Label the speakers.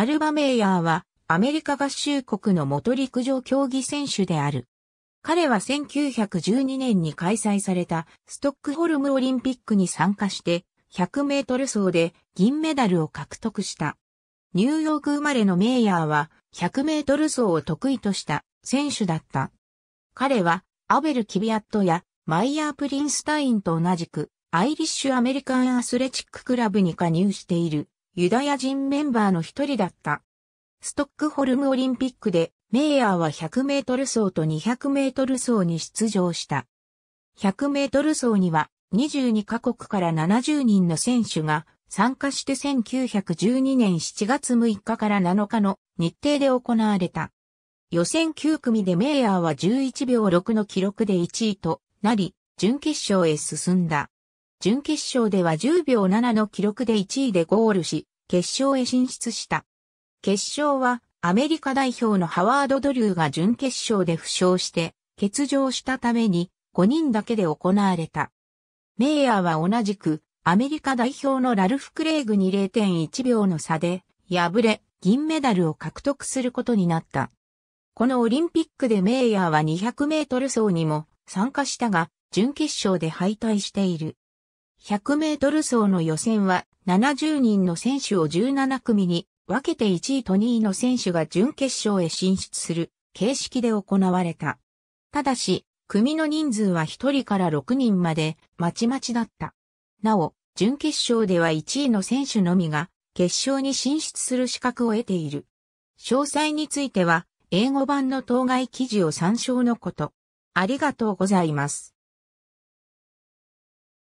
Speaker 1: アルバメイヤーはアメリカ合衆国の元陸上競技選手である。彼は1912年に開催されたストックホルムオリンピックに参加して100メートル走で銀メダルを獲得した。ニューヨーク生まれのメイヤーは100メートル走を得意とした選手だった。彼はアベル・キビアットやマイヤー・プリンスタインと同じくアイリッシュ・アメリカン・アスレチック・クラブに加入しているユダヤ人メンバーの一人だった。ストックホルムオリンピックで、メイヤーは100メートル走と200メートル走に出場した。100メートル走には22カ国から70人の選手が参加して1912年7月6日から7日の日程で行われた。予選9組でメイヤーは11秒6の記録で1位となり、準決勝へ進んだ。準決勝では10秒7の記録で1位でゴールし、決勝へ進出した。決勝はアメリカ代表のハワード・ドリューが準決勝で負傷して欠場したために5人だけで行われた。メイヤーは同じくアメリカ代表のラルフ・クレイグに0.1秒の差で敗れ銀メダルを獲得することになった。このオリンピックでメイヤーは200メートル走にも参加したが準決勝で敗退している。100メートル走の予選は70人の選手を17組に分けて1位と2位の選手が準決勝へ進出する形式で行われた。ただし、組の人数は1人から6人までまちまちだった。なお、準決勝では1位の選手のみが決勝に進出する資格を得ている。詳細については、英語版の当該記事を参照のこと。ありがとうございます。